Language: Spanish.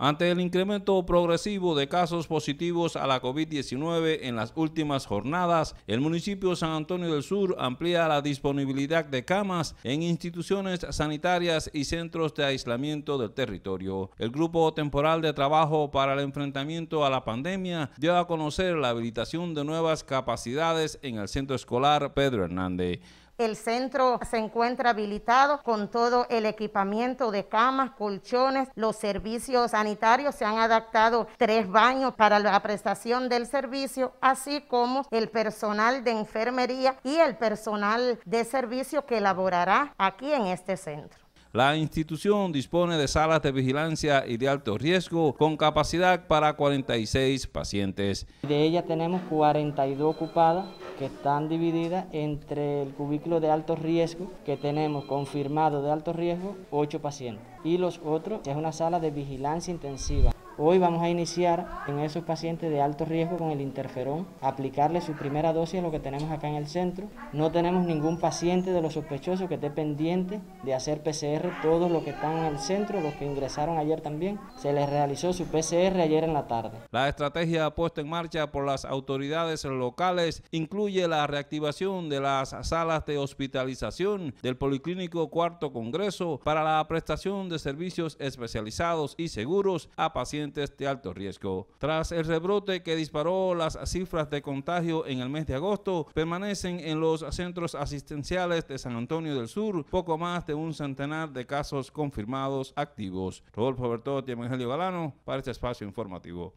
Ante el incremento progresivo de casos positivos a la COVID-19 en las últimas jornadas, el municipio San Antonio del Sur amplía la disponibilidad de camas en instituciones sanitarias y centros de aislamiento del territorio. El Grupo Temporal de Trabajo para el Enfrentamiento a la Pandemia dio a conocer la habilitación de nuevas capacidades en el Centro Escolar Pedro Hernández. El centro se encuentra habilitado con todo el equipamiento de camas, colchones, los servicios sanitarios. Se han adaptado tres baños para la prestación del servicio, así como el personal de enfermería y el personal de servicio que elaborará aquí en este centro. La institución dispone de salas de vigilancia y de alto riesgo con capacidad para 46 pacientes. De ellas tenemos 42 ocupadas que están divididas entre el cubículo de alto riesgo que tenemos confirmado de alto riesgo, 8 pacientes y los otros es una sala de vigilancia intensiva. Hoy vamos a iniciar en esos pacientes de alto riesgo con el interferón, aplicarle su primera dosis a lo que tenemos acá en el centro. No tenemos ningún paciente de los sospechosos que esté pendiente de hacer PCR. Todos los que están en el centro, los que ingresaron ayer también, se les realizó su PCR ayer en la tarde. La estrategia puesta en marcha por las autoridades locales incluye la reactivación de las salas de hospitalización del Policlínico Cuarto Congreso para la prestación de servicios especializados y seguros a pacientes de este alto riesgo. Tras el rebrote que disparó las cifras de contagio en el mes de agosto, permanecen en los centros asistenciales de San Antonio del Sur poco más de un centenar de casos confirmados activos. Rodolfo Bertotti, Evangelio Galano, para este espacio informativo.